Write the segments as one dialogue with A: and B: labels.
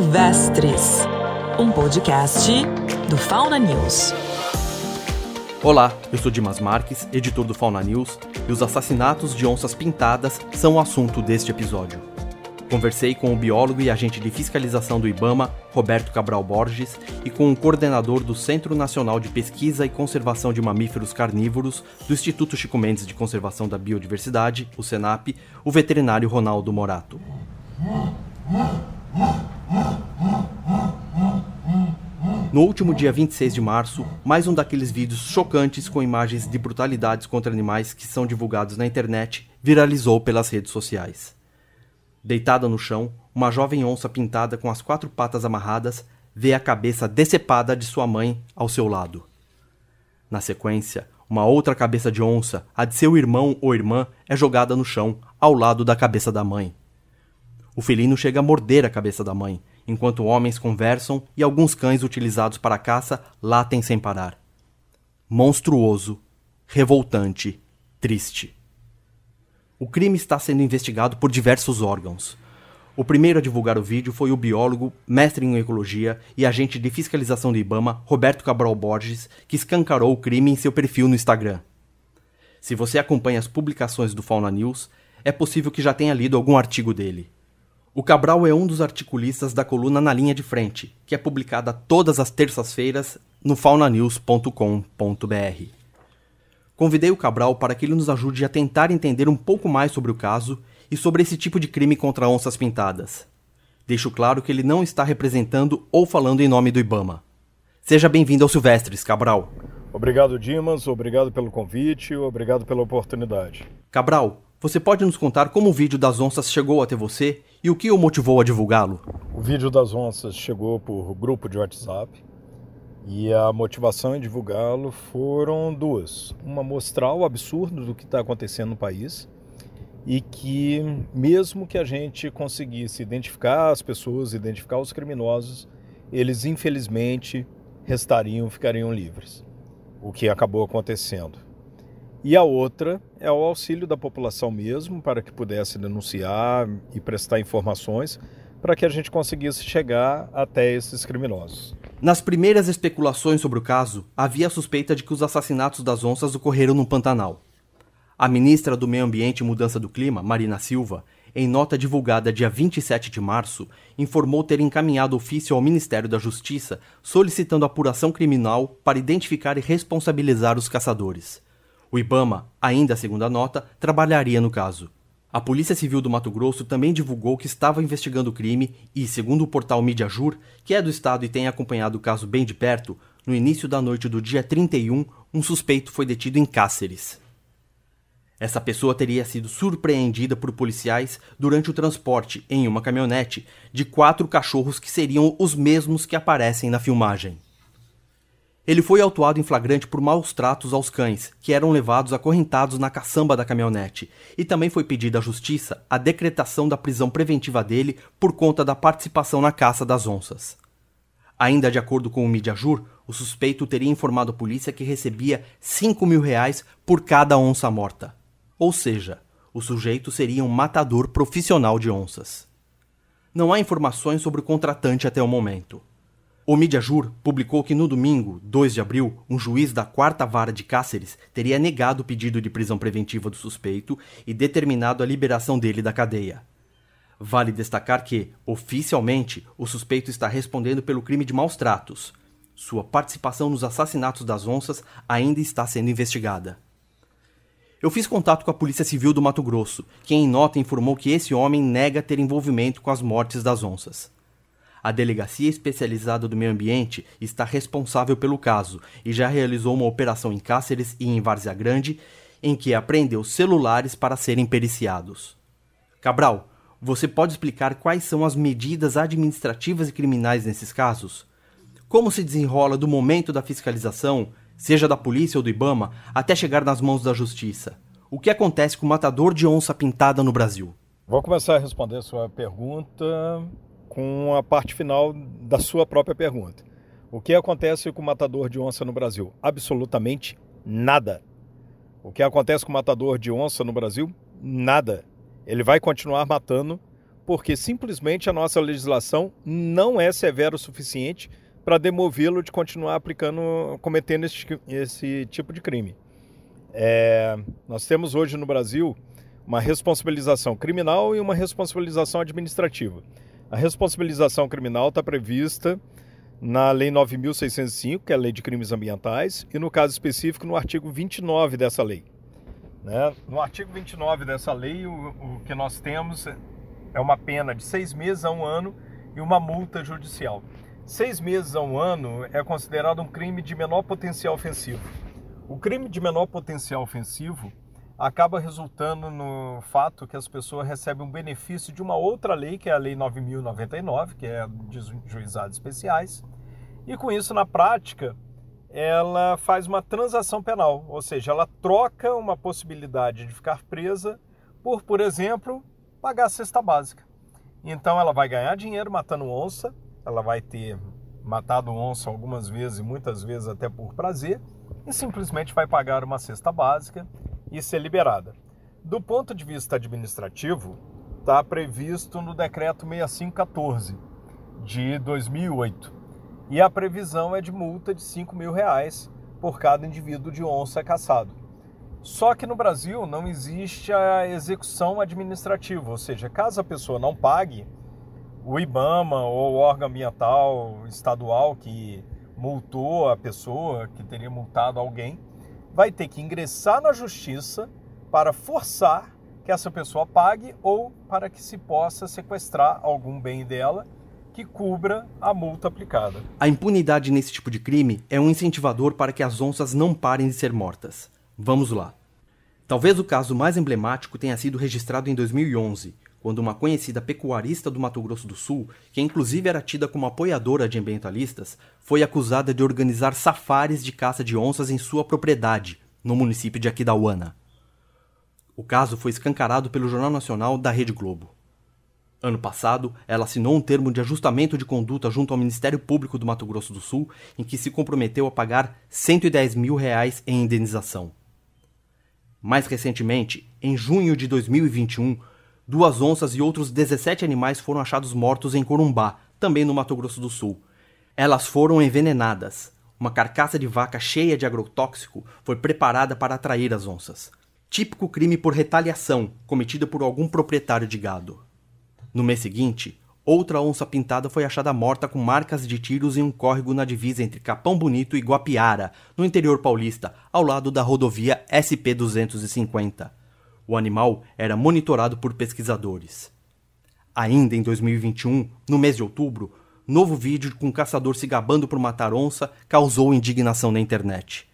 A: Silvestres, um podcast do Fauna News.
B: Olá, eu sou Dimas Marques, editor do Fauna News, e os assassinatos de onças pintadas são o assunto deste episódio. Conversei com o biólogo e agente de fiscalização do IBAMA, Roberto Cabral Borges, e com o coordenador do Centro Nacional de Pesquisa e Conservação de Mamíferos Carnívoros do Instituto Chico Mendes de Conservação da Biodiversidade, o SENAP, o veterinário Ronaldo Morato. No último dia 26 de março, mais um daqueles vídeos chocantes com imagens de brutalidades contra animais que são divulgados na internet viralizou pelas redes sociais. Deitada no chão, uma jovem onça pintada com as quatro patas amarradas vê a cabeça decepada de sua mãe ao seu lado. Na sequência, uma outra cabeça de onça, a de seu irmão ou irmã, é jogada no chão, ao lado da cabeça da mãe. O felino chega a morder a cabeça da mãe, enquanto homens conversam e alguns cães utilizados para a caça latem sem parar. Monstruoso, revoltante, triste. O crime está sendo investigado por diversos órgãos. O primeiro a divulgar o vídeo foi o biólogo, mestre em ecologia e agente de fiscalização do Ibama, Roberto Cabral Borges, que escancarou o crime em seu perfil no Instagram. Se você acompanha as publicações do Fauna News, é possível que já tenha lido algum artigo dele. O Cabral é um dos articulistas da coluna Na Linha de Frente, que é publicada todas as terças-feiras no faunanews.com.br. Convidei o Cabral para que ele nos ajude a tentar entender um pouco mais sobre o caso e sobre esse tipo de crime contra onças pintadas. Deixo claro que ele não está representando ou falando em nome do Ibama. Seja bem-vindo ao Silvestres, Cabral.
C: Obrigado, Dimas. Obrigado pelo convite. Obrigado pela oportunidade. Cabral,
B: você pode nos contar como o vídeo das onças chegou até você e o que o motivou a divulgá-lo?
C: O vídeo das onças chegou por grupo de WhatsApp e a motivação em divulgá-lo foram duas. Uma, mostrar o absurdo do que está acontecendo no país e que, mesmo que a gente conseguisse identificar as pessoas, identificar os criminosos, eles infelizmente restariam, ficariam livres. O que acabou acontecendo e a outra é o auxílio da população mesmo, para que pudesse denunciar e prestar informações, para que a gente conseguisse chegar até esses criminosos. Nas primeiras especulações sobre o caso,
B: havia a suspeita de que os assassinatos das onças ocorreram no Pantanal. A ministra do Meio Ambiente e Mudança do Clima, Marina Silva, em nota divulgada dia 27 de março, informou ter encaminhado ofício ao Ministério da Justiça solicitando apuração criminal para identificar e responsabilizar os caçadores. O Ibama, ainda segundo a nota, trabalharia no caso. A Polícia Civil do Mato Grosso também divulgou que estava investigando o crime e, segundo o portal Mediajur, que é do estado e tem acompanhado o caso bem de perto, no início da noite do dia 31, um suspeito foi detido em Cáceres. Essa pessoa teria sido surpreendida por policiais durante o transporte, em uma caminhonete, de quatro cachorros que seriam os mesmos que aparecem na filmagem. Ele foi autuado em flagrante por maus tratos aos cães, que eram levados acorrentados na caçamba da caminhonete, e também foi pedido à justiça a decretação da prisão preventiva dele por conta da participação na caça das onças. Ainda de acordo com o Midiajur, o suspeito teria informado a polícia que recebia 5 mil reais por cada onça morta. Ou seja, o sujeito seria um matador profissional de onças. Não há informações sobre o contratante até o momento. O Mediajur publicou que no domingo, 2 de abril, um juiz da quarta vara de Cáceres teria negado o pedido de prisão preventiva do suspeito e determinado a liberação dele da cadeia. Vale destacar que, oficialmente, o suspeito está respondendo pelo crime de maus tratos. Sua participação nos assassinatos das onças ainda está sendo investigada. Eu fiz contato com a Polícia Civil do Mato Grosso, que em nota informou que esse homem nega ter envolvimento com as mortes das onças. A Delegacia Especializada do Meio Ambiente está responsável pelo caso e já realizou uma operação em Cáceres e em Várzea Grande em que apreendeu celulares para serem periciados. Cabral, você pode explicar quais são as medidas administrativas e criminais nesses casos? Como se desenrola do momento da fiscalização, seja da polícia ou do Ibama, até chegar nas mãos da justiça? O que acontece com o matador de onça pintada no Brasil?
C: Vou começar a responder a sua pergunta com a parte final da sua própria pergunta. O que acontece com o matador de onça no Brasil? Absolutamente nada. O que acontece com o matador de onça no Brasil? Nada. Ele vai continuar matando porque simplesmente a nossa legislação não é severa o suficiente para demovê-lo de continuar aplicando, cometendo esse, esse tipo de crime. É, nós temos hoje no Brasil uma responsabilização criminal e uma responsabilização administrativa. A responsabilização criminal está prevista na Lei 9.605, que é a Lei de Crimes Ambientais, e no caso específico no artigo 29 dessa lei. Né? No artigo 29 dessa lei, o, o que nós temos é uma pena de seis meses a um ano e uma multa judicial. Seis meses a um ano é considerado um crime de menor potencial ofensivo. O crime de menor potencial ofensivo acaba resultando no fato que as pessoas recebem um benefício de uma outra lei, que é a Lei 9.099, que é de juizados especiais, e com isso, na prática, ela faz uma transação penal, ou seja, ela troca uma possibilidade de ficar presa por, por exemplo, pagar a cesta básica. Então ela vai ganhar dinheiro matando onça, ela vai ter matado onça algumas vezes, muitas vezes até por prazer, e simplesmente vai pagar uma cesta básica e ser liberada. Do ponto de vista administrativo, está previsto no decreto 6514 de 2008 e a previsão é de multa de 5 mil reais por cada indivíduo de onça caçado. Só que no Brasil não existe a execução administrativa, ou seja, caso a pessoa não pague, o IBAMA ou o órgão ambiental estadual que multou a pessoa, que teria multado alguém, vai ter que ingressar na justiça para forçar que essa pessoa pague ou para que se possa sequestrar algum bem dela que cubra a multa aplicada.
B: A impunidade nesse tipo de crime é um incentivador para que as onças não parem de ser mortas. Vamos lá. Talvez o caso mais emblemático tenha sido registrado em 2011, quando uma conhecida pecuarista do Mato Grosso do Sul, que inclusive era tida como apoiadora de ambientalistas, foi acusada de organizar safares de caça de onças em sua propriedade, no município de Aquidauana. O caso foi escancarado pelo Jornal Nacional da Rede Globo. Ano passado, ela assinou um termo de ajustamento de conduta junto ao Ministério Público do Mato Grosso do Sul, em que se comprometeu a pagar 110 mil reais em indenização. Mais recentemente, em junho de 2021, duas onças e outros 17 animais foram achados mortos em Corumbá, também no Mato Grosso do Sul. Elas foram envenenadas. Uma carcaça de vaca cheia de agrotóxico foi preparada para atrair as onças. Típico crime por retaliação cometido por algum proprietário de gado. No mês seguinte, outra onça pintada foi achada morta com marcas de tiros em um córrego na divisa entre Capão Bonito e Guapiara, no interior paulista, ao lado da rodovia SP 250. O animal era monitorado por pesquisadores. Ainda em 2021, no mês de outubro, novo vídeo com um caçador se gabando por matar onça causou indignação na internet.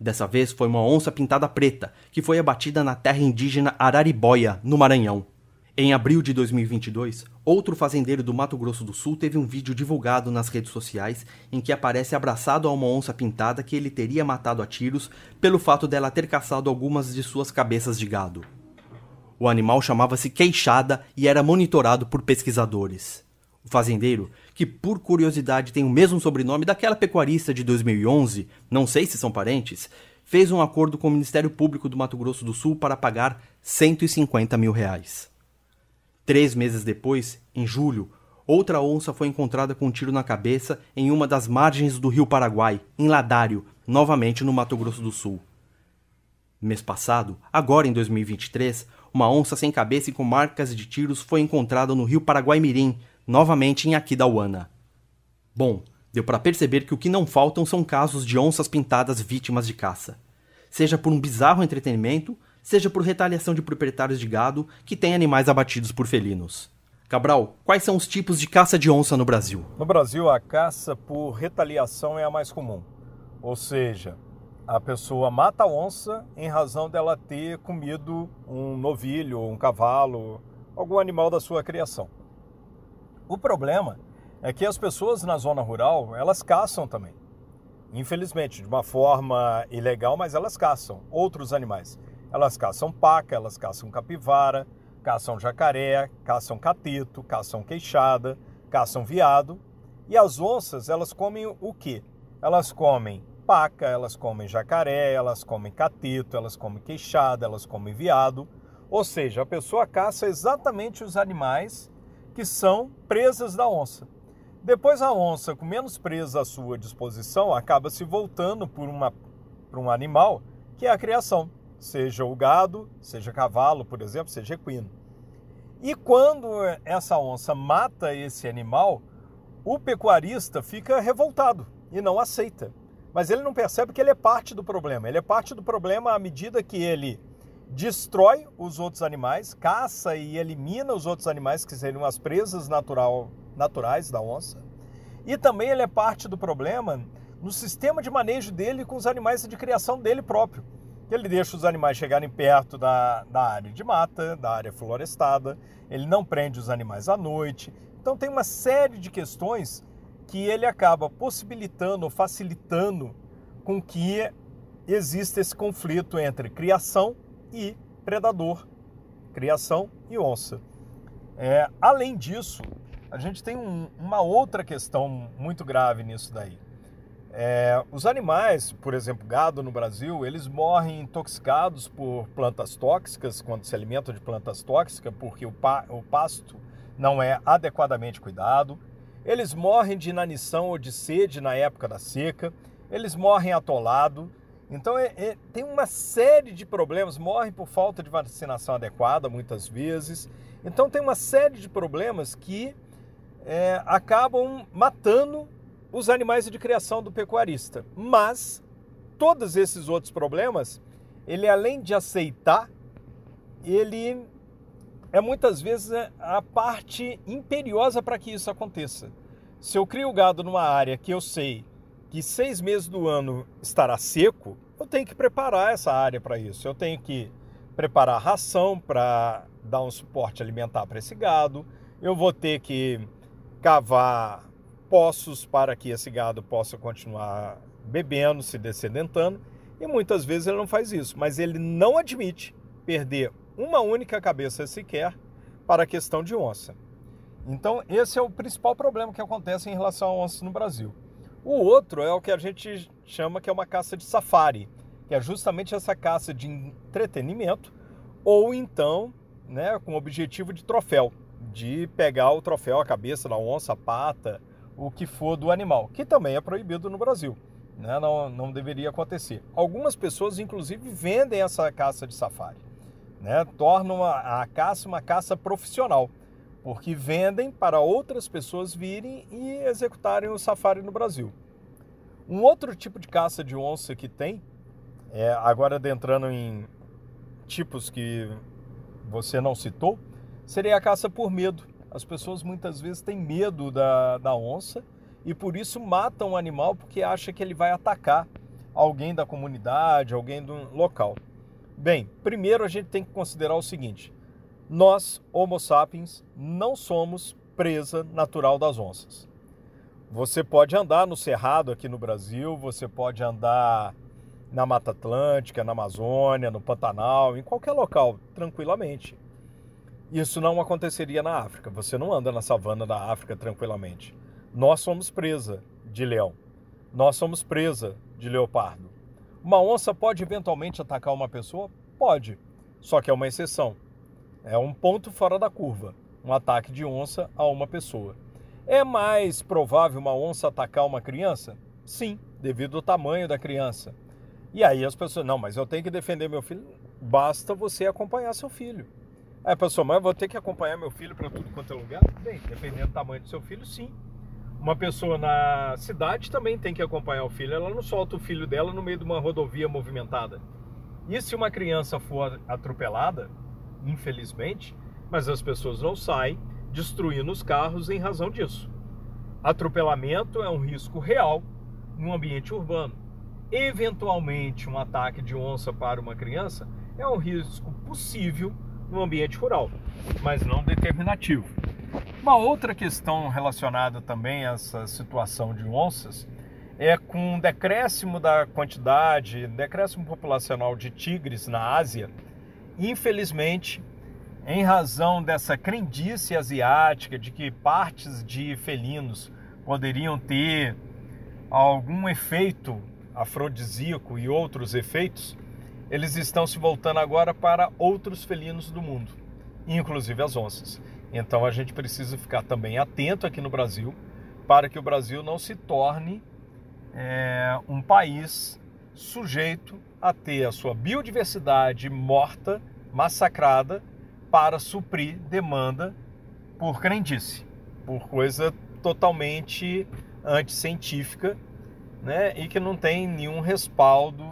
B: Dessa vez foi uma onça pintada preta, que foi abatida na terra indígena Araribóia, no Maranhão. Em abril de 2022, outro fazendeiro do Mato Grosso do Sul teve um vídeo divulgado nas redes sociais em que aparece abraçado a uma onça pintada que ele teria matado a tiros pelo fato dela ter caçado algumas de suas cabeças de gado. O animal chamava-se queixada e era monitorado por pesquisadores. O fazendeiro, que por curiosidade tem o mesmo sobrenome daquela pecuarista de 2011, não sei se são parentes, fez um acordo com o Ministério Público do Mato Grosso do Sul para pagar 150 mil reais. Três meses depois, em julho, outra onça foi encontrada com um tiro na cabeça em uma das margens do rio Paraguai, em Ladário, novamente no Mato Grosso do Sul. Mês passado, agora em 2023, uma onça sem cabeça e com marcas de tiros foi encontrada no rio Paraguaimirim, novamente em Aquidauana. Bom, deu para perceber que o que não faltam são casos de onças pintadas vítimas de caça. Seja por um bizarro entretenimento, seja por retaliação de proprietários de gado que têm animais abatidos por felinos. Cabral, quais são os tipos de caça de onça no Brasil?
C: No Brasil, a caça por retaliação é a mais comum. Ou seja, a pessoa mata a onça em razão dela ter comido um novilho, um cavalo, algum animal da sua criação. O problema é que as pessoas na zona rural, elas caçam também. Infelizmente, de uma forma ilegal, mas elas caçam outros animais. Elas caçam paca, elas caçam capivara, caçam jacaré, caçam cateto, caçam queixada, caçam viado. E as onças, elas comem o quê? Elas comem paca, elas comem jacaré, elas comem cateto, elas comem queixada, elas comem viado. Ou seja, a pessoa caça exatamente os animais que são presas da onça. Depois a onça, com menos presa à sua disposição, acaba se voltando por, uma, por um animal que é a criação, seja o gado, seja cavalo, por exemplo, seja equino. E quando essa onça mata esse animal, o pecuarista fica revoltado e não aceita mas ele não percebe que ele é parte do problema. Ele é parte do problema à medida que ele destrói os outros animais, caça e elimina os outros animais que seriam as presas natural, naturais da onça. E também ele é parte do problema no sistema de manejo dele com os animais de criação dele próprio. Ele deixa os animais chegarem perto da, da área de mata, da área florestada, ele não prende os animais à noite. Então tem uma série de questões que ele acaba possibilitando, facilitando com que exista esse conflito entre criação e predador, criação e onça. É, além disso, a gente tem um, uma outra questão muito grave nisso daí. É, os animais, por exemplo, gado no Brasil, eles morrem intoxicados por plantas tóxicas, quando se alimentam de plantas tóxicas, porque o, pa, o pasto não é adequadamente cuidado. Eles morrem de inanição ou de sede na época da seca, eles morrem atolado. Então é, é, tem uma série de problemas, morrem por falta de vacinação adequada muitas vezes. Então tem uma série de problemas que é, acabam matando os animais de criação do pecuarista. Mas todos esses outros problemas, ele além de aceitar, ele é muitas vezes é, a parte imperiosa para que isso aconteça. Se eu crio gado numa área que eu sei que seis meses do ano estará seco, eu tenho que preparar essa área para isso. Eu tenho que preparar ração para dar um suporte alimentar para esse gado. Eu vou ter que cavar poços para que esse gado possa continuar bebendo, se descedentando. E muitas vezes ele não faz isso, mas ele não admite perder uma única cabeça sequer para a questão de onça. Então, esse é o principal problema que acontece em relação à onça no Brasil. O outro é o que a gente chama que é uma caça de safari, que é justamente essa caça de entretenimento ou então, né, com o objetivo de troféu, de pegar o troféu, a cabeça da onça, a pata, o que for do animal, que também é proibido no Brasil. Né? Não, não deveria acontecer. Algumas pessoas, inclusive, vendem essa caça de safari né? torna uma, a caça uma caça profissional, porque vendem para outras pessoas virem e executarem o safari no Brasil. Um outro tipo de caça de onça que tem, é, agora adentrando em tipos que você não citou, seria a caça por medo. As pessoas muitas vezes têm medo da, da onça e por isso matam o animal porque acha que ele vai atacar alguém da comunidade, alguém do local. Bem, primeiro a gente tem que considerar o seguinte: nós, Homo sapiens, não somos presa natural das onças. Você pode andar no Cerrado aqui no Brasil, você pode andar na Mata Atlântica, na Amazônia, no Pantanal, em qualquer local, tranquilamente. Isso não aconteceria na África. Você não anda na savana da África tranquilamente. Nós somos presa de leão. Nós somos presa de leopardo. Uma onça pode eventualmente atacar uma pessoa? Pode, só que é uma exceção. É um ponto fora da curva, um ataque de onça a uma pessoa. É mais provável uma onça atacar uma criança? Sim, devido ao tamanho da criança. E aí as pessoas, não, mas eu tenho que defender meu filho. Basta você acompanhar seu filho. Aí a pessoa, mas eu vou ter que acompanhar meu filho para tudo quanto é lugar? Bem, dependendo do tamanho do seu filho, sim uma pessoa na cidade também tem que acompanhar o filho. Ela não solta o filho dela no meio de uma rodovia movimentada. E se uma criança for atropelada, infelizmente, mas as pessoas não saem destruindo os carros em razão disso. Atropelamento é um risco real no ambiente urbano. Eventualmente, um ataque de onça para uma criança é um risco possível no ambiente rural, mas não determinativo. Uma outra questão relacionada também a essa situação de onças é com o decréscimo da quantidade, decréscimo populacional de tigres na Ásia. Infelizmente, em razão dessa crendice asiática de que partes de felinos poderiam ter algum efeito afrodisíaco e outros efeitos, eles estão se voltando agora para outros felinos do mundo, inclusive as onças. Então a gente precisa ficar também atento aqui no Brasil para que o Brasil não se torne é, um país sujeito a ter a sua biodiversidade morta, massacrada, para suprir demanda por crendice, por coisa totalmente anticientífica né, e que não tem nenhum respaldo,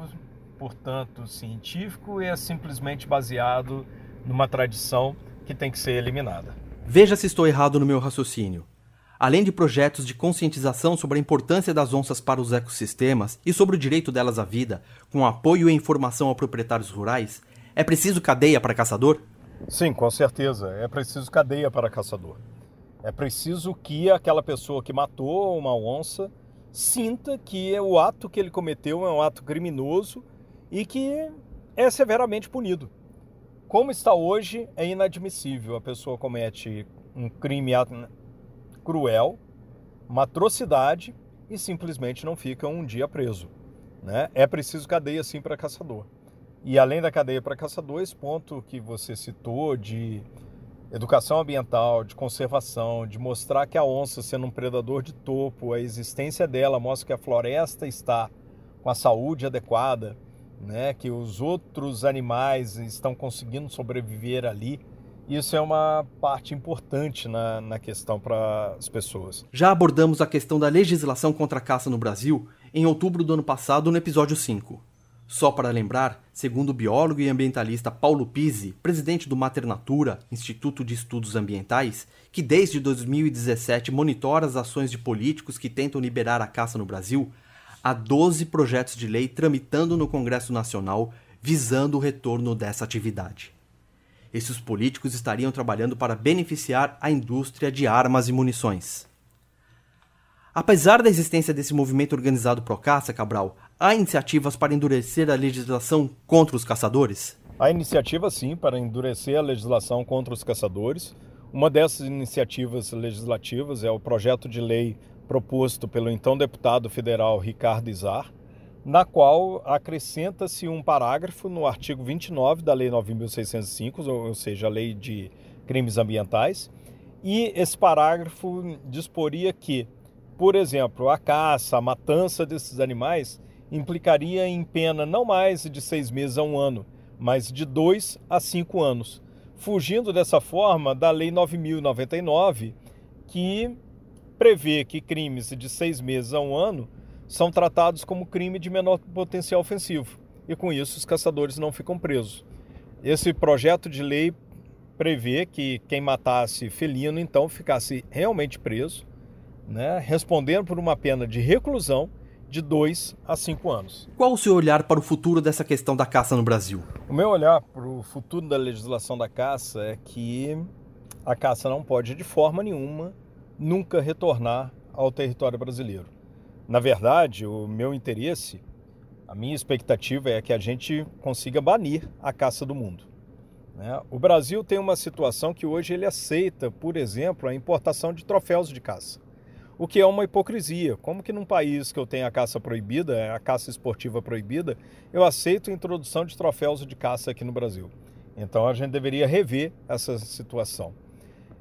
C: portanto, científico e é simplesmente baseado numa tradição que tem que ser eliminada.
B: Veja se estou errado no meu raciocínio. Além de projetos de conscientização sobre a importância das onças para os ecossistemas e sobre o direito delas à vida, com apoio e informação a proprietários rurais, é preciso cadeia para caçador?
C: Sim, com certeza. É preciso cadeia para caçador. É preciso que aquela pessoa que matou uma onça sinta que é o ato que ele cometeu é um ato criminoso e que é severamente punido como está hoje é inadmissível. A pessoa comete um crime cruel, uma atrocidade e simplesmente não fica um dia preso. Né? É preciso cadeia sim para caçador. E além da cadeia para caçador, esse ponto que você citou de educação ambiental, de conservação, de mostrar que a onça, sendo um predador de topo, a existência dela mostra que a floresta está com a saúde adequada, né, que os outros animais estão conseguindo sobreviver ali. Isso é uma parte importante na, na questão para as pessoas.
B: Já abordamos a questão da legislação contra a caça no Brasil em outubro do ano passado, no episódio 5. Só para lembrar, segundo o biólogo e ambientalista Paulo Pise, presidente do Maternatura, Instituto de Estudos Ambientais, que desde 2017 monitora as ações de políticos que tentam liberar a caça no Brasil, há 12 projetos de lei tramitando no Congresso Nacional visando o retorno dessa atividade. Esses políticos estariam trabalhando para beneficiar a indústria de armas e munições. Apesar da existência desse movimento organizado pro caça, Cabral, há iniciativas para
C: endurecer a legislação contra os caçadores? Há iniciativa sim para endurecer a legislação contra os caçadores. Uma dessas iniciativas legislativas é o projeto de lei proposto pelo então deputado federal Ricardo Izar, na qual acrescenta-se um parágrafo no artigo 29 da Lei 9.605, ou seja, a Lei de Crimes Ambientais, e esse parágrafo disporia que, por exemplo, a caça, a matança desses animais implicaria em pena não mais de seis meses a um ano, mas de dois a cinco anos, fugindo dessa forma da Lei 9.099, que prevê que crimes de seis meses a um ano são tratados como crime de menor potencial ofensivo e, com isso, os caçadores não ficam presos. Esse projeto de lei prevê que quem matasse felino então ficasse realmente preso, né, respondendo por uma pena de reclusão de dois a cinco anos. Qual o seu olhar
B: para o futuro dessa questão da caça no Brasil?
C: O meu olhar para o futuro da legislação da caça é que a caça não pode, de forma nenhuma, nunca retornar ao território brasileiro. Na verdade, o meu interesse, a minha expectativa é que a gente consiga banir a caça do mundo. Né? O Brasil tem uma situação que hoje ele aceita, por exemplo, a importação de troféus de caça, o que é uma hipocrisia. Como que num país que eu tenho a caça proibida, a caça esportiva proibida, eu aceito a introdução de troféus de caça aqui no Brasil? Então a gente deveria rever essa situação.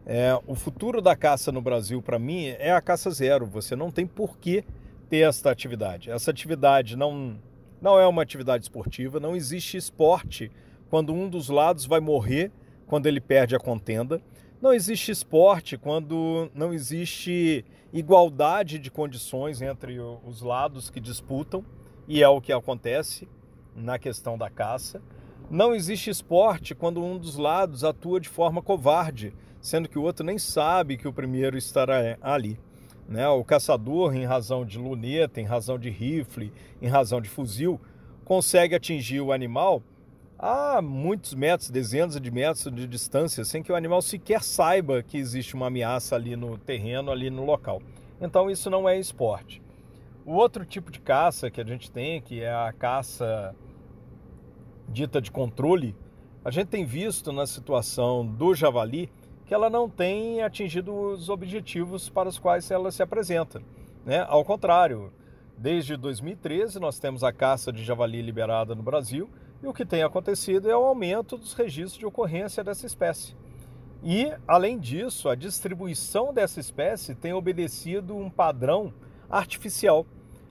C: É, o futuro da caça no Brasil, para mim, é a caça zero. Você não tem por que ter esta atividade. Essa atividade não, não é uma atividade esportiva, não existe esporte quando um dos lados vai morrer quando ele perde a contenda. Não existe esporte quando não existe igualdade de condições entre os lados que disputam, e é o que acontece na questão da caça. Não existe esporte quando um dos lados atua de forma covarde, sendo que o outro nem sabe que o primeiro estará é, ali. Né? O caçador, em razão de luneta, em razão de rifle, em razão de fuzil, consegue atingir o animal a muitos metros, dezenas de metros de distância, sem que o animal sequer saiba que existe uma ameaça ali no terreno, ali no local. Então isso não é esporte. O outro tipo de caça que a gente tem, que é a caça dita de controle, a gente tem visto na situação do javali que ela não tem atingido os objetivos para os quais ela se apresenta. Né? Ao contrário, desde 2013 nós temos a caça de javali liberada no Brasil e o que tem acontecido é o aumento dos registros de ocorrência dessa espécie. E, além disso, a distribuição dessa espécie tem obedecido um padrão artificial.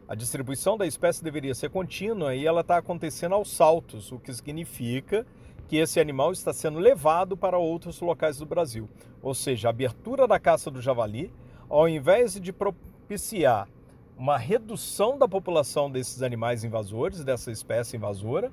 C: A distribuição da espécie deveria ser contínua e ela está acontecendo aos saltos, o que significa que esse animal está sendo levado para outros locais do Brasil. Ou seja, a abertura da caça do javali, ao invés de propiciar uma redução da população desses animais invasores, dessa espécie invasora,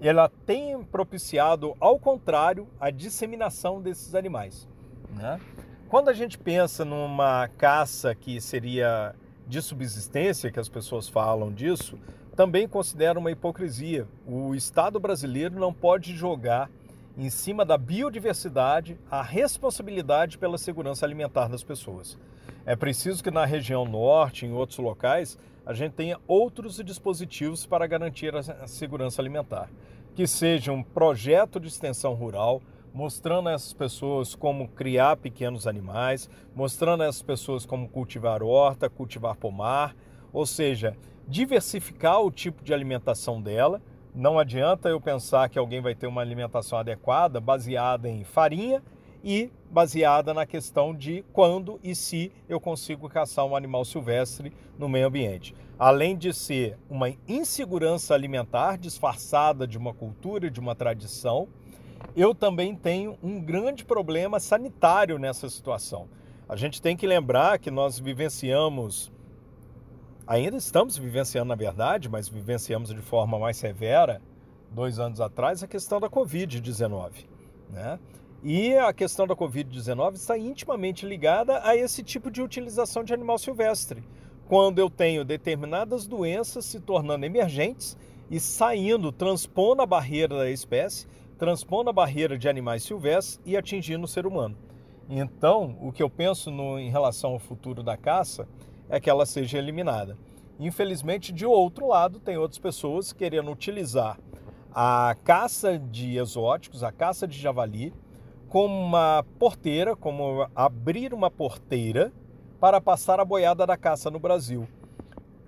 C: ela tem propiciado, ao contrário, a disseminação desses animais. Né? Quando a gente pensa numa caça que seria de subsistência, que as pessoas falam disso, também considero uma hipocrisia. O Estado brasileiro não pode jogar em cima da biodiversidade a responsabilidade pela segurança alimentar das pessoas. É preciso que na região norte, em outros locais, a gente tenha outros dispositivos para garantir a segurança alimentar. Que seja um projeto de extensão rural, mostrando a essas pessoas como criar pequenos animais, mostrando a essas pessoas como cultivar horta, cultivar pomar, ou seja, diversificar o tipo de alimentação dela. Não adianta eu pensar que alguém vai ter uma alimentação adequada baseada em farinha e baseada na questão de quando e se eu consigo caçar um animal silvestre no meio ambiente. Além de ser uma insegurança alimentar disfarçada de uma cultura, de uma tradição, eu também tenho um grande problema sanitário nessa situação. A gente tem que lembrar que nós vivenciamos ainda estamos vivenciando, na verdade, mas vivenciamos de forma mais severa, dois anos atrás, a questão da Covid-19. Né? E a questão da Covid-19 está intimamente ligada a esse tipo de utilização de animal silvestre. Quando eu tenho determinadas doenças se tornando emergentes e saindo, transpondo a barreira da espécie, transpondo a barreira de animais silvestres e atingindo o ser humano. Então, o que eu penso no, em relação ao futuro da caça é que ela seja eliminada. Infelizmente, de outro lado, tem outras pessoas querendo utilizar a caça de exóticos, a caça de javali, como uma porteira, como abrir uma porteira para passar a boiada da caça no Brasil.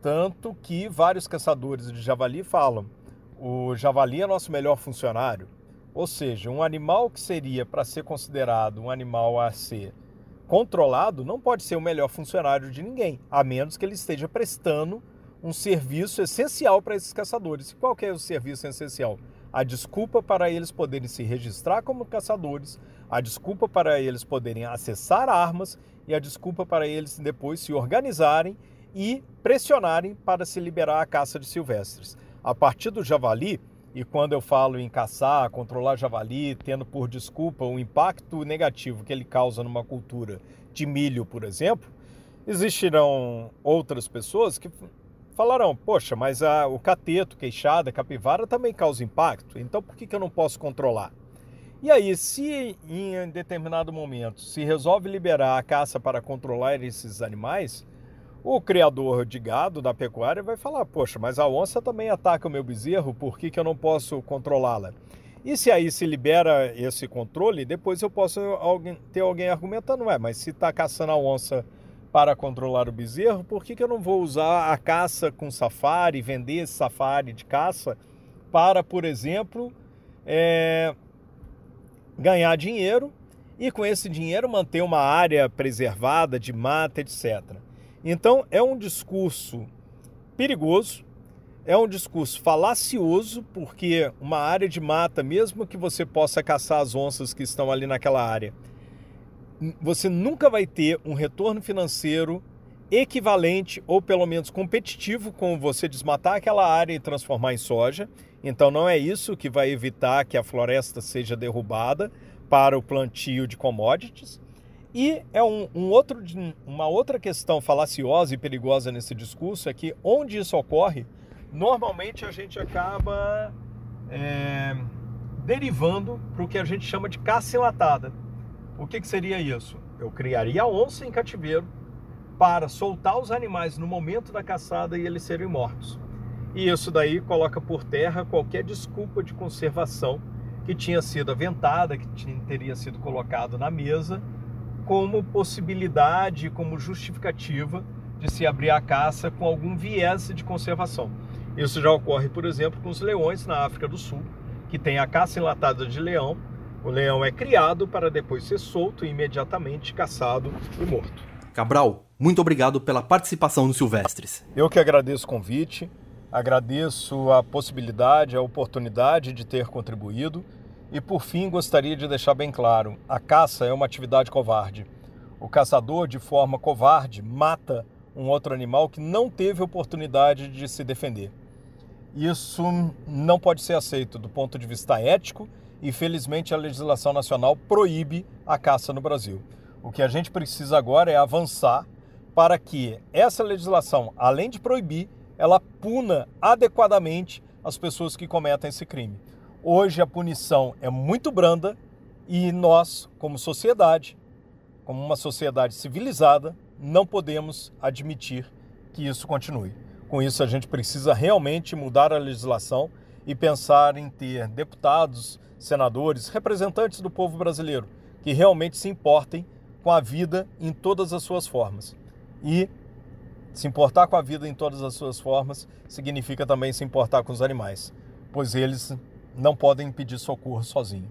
C: Tanto que vários caçadores de javali falam: o javali é nosso melhor funcionário. Ou seja, um animal que seria para ser considerado um animal a ser controlado não pode ser o melhor funcionário de ninguém, a menos que ele esteja prestando um serviço essencial para esses caçadores. E qual é o serviço essencial? A desculpa para eles poderem se registrar como caçadores, a desculpa para eles poderem acessar armas e a desculpa para eles depois se organizarem e pressionarem para se liberar a caça de silvestres. A partir do javali, e quando eu falo em caçar, controlar javali, tendo por desculpa o impacto negativo que ele causa numa cultura de milho, por exemplo, existirão outras pessoas que falarão: poxa, mas a, o cateto, queixada, capivara também causa impacto, então por que, que eu não posso controlar? E aí, se em determinado momento se resolve liberar a caça para controlar esses animais, o criador de gado da pecuária vai falar: Poxa, mas a onça também ataca o meu bezerro, por que, que eu não posso controlá-la? E se aí se libera esse controle, depois eu posso ter alguém argumentando: Ué, mas se está caçando a onça para controlar o bezerro, por que, que eu não vou usar a caça com safari, vender esse safari de caça para, por exemplo, é, ganhar dinheiro e com esse dinheiro manter uma área preservada de mata, etc. Então é um discurso perigoso, é um discurso falacioso, porque uma área de mata, mesmo que você possa caçar as onças que estão ali naquela área, você nunca vai ter um retorno financeiro equivalente ou pelo menos competitivo com você desmatar aquela área e transformar em soja. Então não é isso que vai evitar que a floresta seja derrubada para o plantio de commodities. E é um, um outro, uma outra questão falaciosa e perigosa nesse discurso é que onde isso ocorre, normalmente a gente acaba é, derivando para o que a gente chama de caça enlatada. O que, que seria isso? Eu criaria a onça em cativeiro para soltar os animais no momento da caçada e eles serem mortos. E isso daí coloca por terra qualquer desculpa de conservação que tinha sido aventada, que teria sido colocado na mesa como possibilidade, como justificativa de se abrir a caça com algum viés de conservação. Isso já ocorre, por exemplo, com os leões na África do Sul, que tem a caça enlatada de leão. O leão é criado para depois ser solto e imediatamente caçado e morto.
B: Cabral, muito obrigado pela participação no Silvestres.
C: Eu que agradeço o convite, agradeço a possibilidade, a oportunidade de ter contribuído. E por fim, gostaria de deixar bem claro: a caça é uma atividade covarde. O caçador, de forma covarde, mata um outro animal que não teve oportunidade de se defender. Isso não pode ser aceito do ponto de vista ético e, felizmente, a legislação nacional proíbe a caça no Brasil. O que a gente precisa agora é avançar para que essa legislação, além de proibir, ela puna adequadamente as pessoas que cometem esse crime. Hoje a punição é muito branda e nós, como sociedade, como uma sociedade civilizada, não podemos admitir que isso continue. Com isso, a gente precisa realmente mudar a legislação e pensar em ter deputados, senadores, representantes do povo brasileiro que realmente se importem com a vida em todas as suas formas. E se importar com a vida em todas as suas formas significa também se importar com os animais, pois eles não podem pedir socorro sozinhos.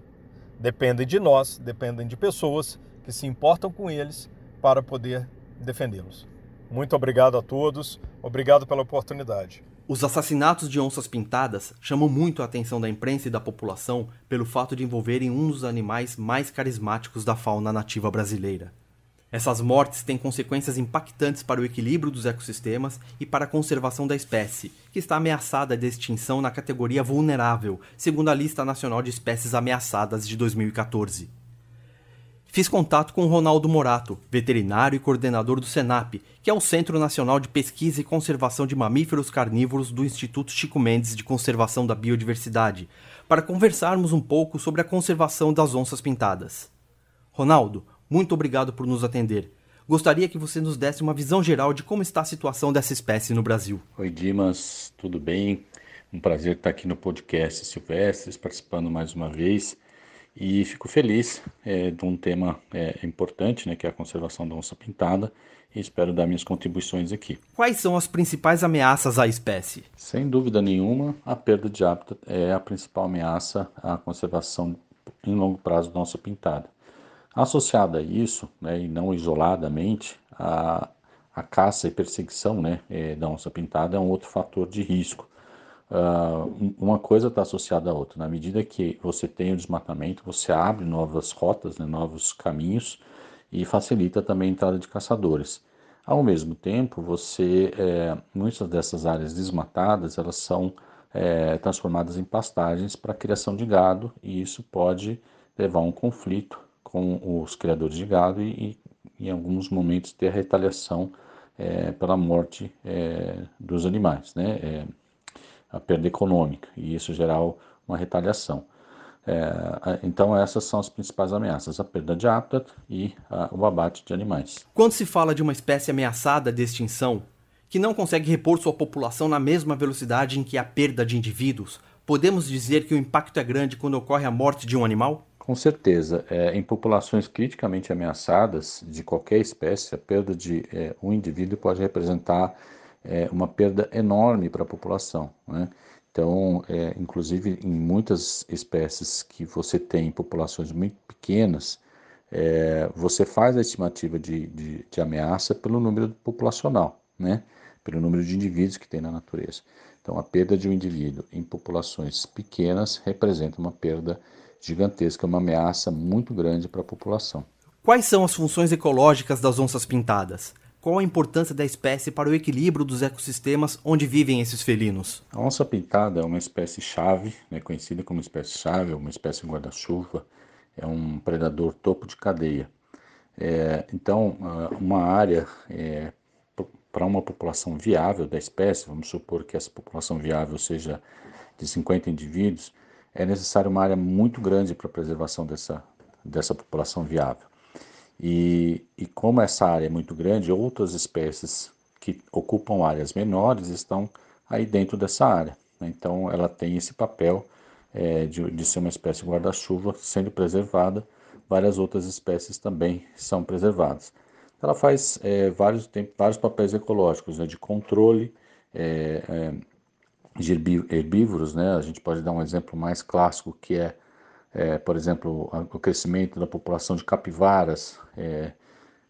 C: Dependem de nós, dependem de pessoas que se importam com eles para poder defendê-los. Muito obrigado a todos, obrigado pela oportunidade.
B: Os assassinatos de onças pintadas chamam muito a atenção da imprensa e da população pelo fato de envolverem um dos animais mais carismáticos da fauna nativa brasileira. Essas mortes têm consequências impactantes para o equilíbrio dos ecossistemas e para a conservação da espécie, que está ameaçada de extinção na categoria vulnerável, segundo a Lista Nacional de Espécies Ameaçadas de 2014 fiz contato com Ronaldo Morato, veterinário e coordenador do SENAP, que é o Centro Nacional de Pesquisa e Conservação de Mamíferos Carnívoros do Instituto Chico Mendes de Conservação da Biodiversidade, para conversarmos um pouco sobre a conservação das onças pintadas. Ronaldo, muito obrigado por nos atender. Gostaria que você nos desse uma visão geral de como está a situação dessa espécie no Brasil.
A: Oi, Dimas, tudo bem? Um prazer estar aqui no podcast Silvestres, participando mais uma vez. E fico feliz é, de um tema é, importante, né, que é a conservação da onça pintada, e espero dar minhas contribuições aqui.
B: Quais são as principais ameaças à espécie?
A: Sem dúvida nenhuma, a perda de hábitat é a principal ameaça à conservação em longo prazo da onça pintada. Associada a isso, né, e não isoladamente, a, a caça e perseguição né, é, da onça pintada é um outro fator de risco. Uh, uma coisa está associada à outra. Na medida que você tem o desmatamento, você abre novas rotas, né, novos caminhos e facilita também a entrada de caçadores. Ao mesmo tempo, você é, muitas dessas áreas desmatadas elas são é, transformadas em pastagens para criação de gado e isso pode levar a um conflito com os criadores de gado e, e em alguns momentos, ter a retaliação é, pela morte é, dos animais, né? É, a perda econômica, e isso gerar uma retaliação. É, então, essas são as principais ameaças: a perda de hábitat e a, o abate de animais.
B: Quando se fala de uma espécie ameaçada de extinção, que não consegue repor sua população na mesma velocidade em que a perda de indivíduos, podemos dizer que o impacto é grande quando ocorre a morte de um animal?
A: Com certeza. É, em populações criticamente ameaçadas de qualquer espécie, a perda de é, um indivíduo pode representar é, uma perda enorme para a população. Né? Então, é, inclusive em muitas espécies que você tem populações muito pequenas, é, você faz a estimativa de, de, de ameaça pelo número populacional, né? pelo número de indivíduos que tem na natureza. Então, a perda de um indivíduo em populações pequenas representa uma perda enorme gigantesca, é uma ameaça muito grande para a população.
B: Quais são as funções ecológicas das onças pintadas? Qual a importância da espécie para o equilíbrio dos ecossistemas onde vivem esses felinos?
A: A onça pintada é uma espécie chave, né, conhecida como espécie chave, é uma espécie guarda-chuva, é um predador topo de cadeia. É, então, uma área é, para uma população viável da espécie, vamos supor que essa população viável seja de 50 indivíduos, é necessário uma área muito grande para a preservação dessa, dessa população viável. E, e como essa área é muito grande, outras espécies que ocupam áreas menores estão aí dentro dessa área. Né? Então, ela tem esse papel é, de, de ser uma espécie guarda-chuva sendo preservada. Várias outras espécies também são preservadas. Ela faz é, vários, tem vários papéis ecológicos, né, de controle, é, é de herbívoros, né? A gente pode dar um exemplo mais clássico que é, é por exemplo, o crescimento da população de capivaras é,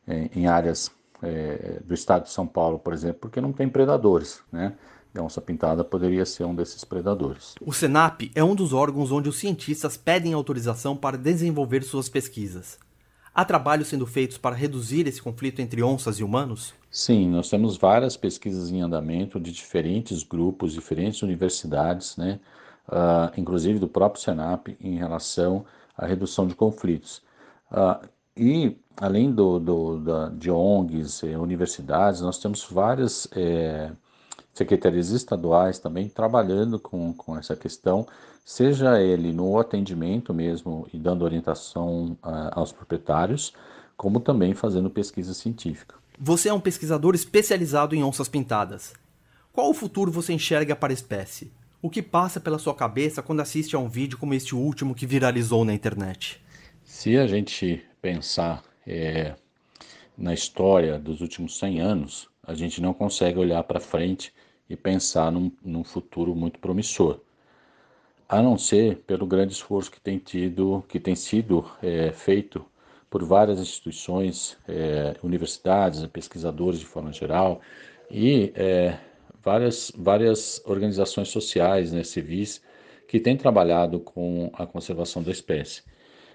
A: é, em áreas é, do estado de São Paulo, por exemplo, porque não tem predadores, né? Então, a onça pintada poderia ser um desses predadores.
B: O SENAP é um dos órgãos onde os cientistas pedem autorização para desenvolver suas pesquisas. Há trabalhos sendo feitos para reduzir esse conflito entre onças e humanos?
A: Sim, nós temos várias pesquisas em andamento de diferentes grupos, diferentes universidades, né? Uh, inclusive do próprio Senap, em relação à redução de conflitos. Uh, e, além do, do, da, de ONGs, e eh, universidades, nós temos várias eh, secretarias estaduais também trabalhando com, com essa questão, seja ele no atendimento mesmo e dando orientação uh, aos proprietários, como também fazendo pesquisa científica.
B: Você é um pesquisador especializado em onças pintadas. Qual o futuro você enxerga para a espécie? O que passa pela sua cabeça quando assiste a um vídeo como este último que viralizou na internet?
A: Se a gente pensar é, na história dos últimos 100 anos, a gente não consegue olhar para frente e pensar num, num futuro muito promissor a não ser pelo grande esforço que tem tido, que tem sido é, feito por várias instituições, é, universidades, pesquisadores de forma geral e é, várias, várias organizações sociais, né, civis, que têm trabalhado com a conservação da espécie.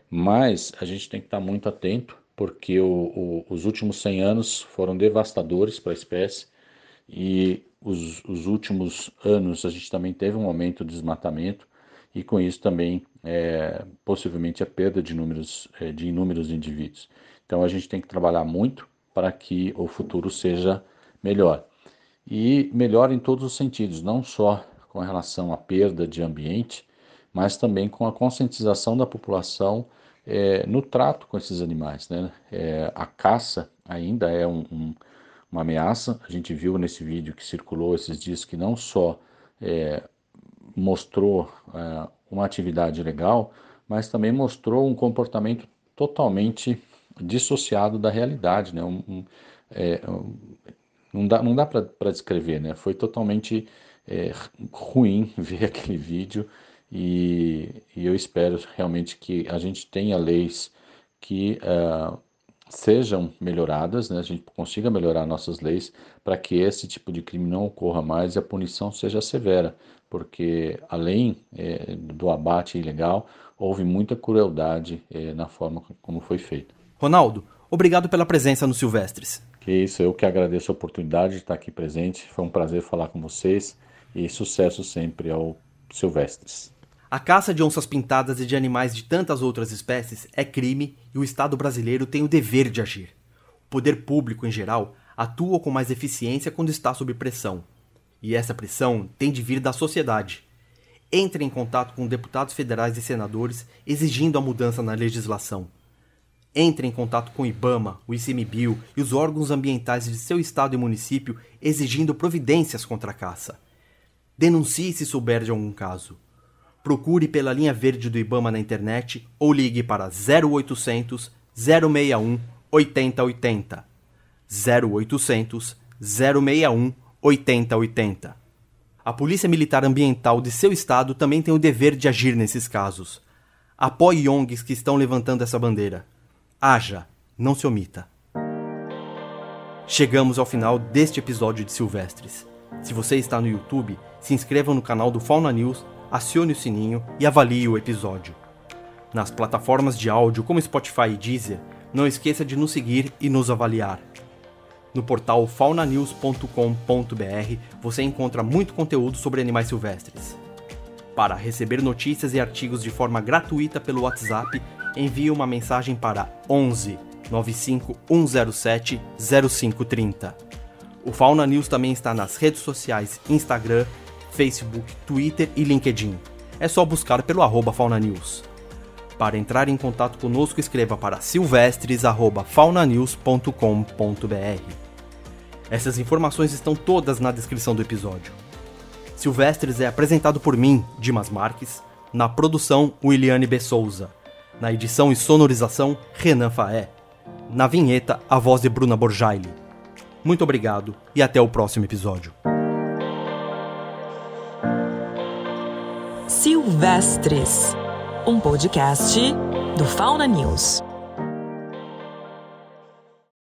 A: Mas a gente tem que estar muito atento, porque o, o, os últimos 100 anos foram devastadores para a espécie e os, os últimos anos a gente também teve um aumento do desmatamento e com isso também é, possivelmente a é perda de, números, é, de inúmeros indivíduos. Então a gente tem que trabalhar muito para que o futuro seja melhor. E melhor em todos os sentidos, não só com relação à perda de ambiente, mas também com a conscientização da população é, no trato com esses animais. Né? É, a caça ainda é um, um, uma ameaça. A gente viu nesse vídeo que circulou esses dias que não só é, mostrou uma atividade legal, mas também mostrou um comportamento totalmente dissociado da realidade, né? Um, um, é, um, não dá, não dá para descrever, né? Foi totalmente é, ruim ver aquele vídeo e, e, eu espero realmente que a gente tenha leis que uh, sejam melhoradas, né? a gente consiga melhorar nossas leis para que esse tipo de crime não ocorra mais e a punição seja severa porque além é, do abate ilegal, houve muita crueldade é, na forma como foi feito. Ronaldo, obrigado pela presença no Silvestres. Que isso, eu que agradeço a oportunidade de estar aqui presente. Foi um prazer falar com vocês e sucesso sempre ao Silvestres.
B: A caça de onças pintadas e de animais de tantas outras espécies é crime e o Estado brasileiro tem o dever de agir. O poder público, em geral, atua com mais eficiência quando está sob pressão, e essa pressão tem de vir da sociedade. Entre em contato com deputados federais e senadores exigindo a mudança na legislação. Entre em contato com o IBAMA, o ICMBio e os órgãos ambientais de seu estado e município exigindo providências contra a caça. Denuncie se souber de algum caso. Procure pela linha verde do IBAMA na internet ou ligue para 0800 061 8080. 0800 061 8080. 8080. A Polícia Militar Ambiental de seu estado também tem o dever de agir nesses casos. Apoie ONGs que estão levantando essa bandeira. Haja, não se omita. Chegamos ao final deste episódio de Silvestres. Se você está no YouTube, se inscreva no canal do Fauna News, acione o sininho e avalie o episódio. Nas plataformas de áudio como Spotify e Deezer, não esqueça de nos seguir e nos avaliar. No portal faunanews.com.br você encontra muito conteúdo sobre animais silvestres. Para receber notícias e artigos de forma gratuita pelo WhatsApp, envie uma mensagem para 11 95 107 0530. O Fauna News também está nas redes sociais Instagram, Facebook, Twitter e LinkedIn. É só buscar pelo arroba Fauna News. Para entrar em contato conosco, escreva para silvestres.faunanews.com.br. Essas informações estão todas na descrição do episódio. Silvestres é apresentado por mim, Dimas Marques, na produção Williane B. Souza, na edição e sonorização Renan Faé, na vinheta a voz de Bruna Borjaili. Muito obrigado e até o próximo episódio.
A: Silvestres, um podcast do Fauna News.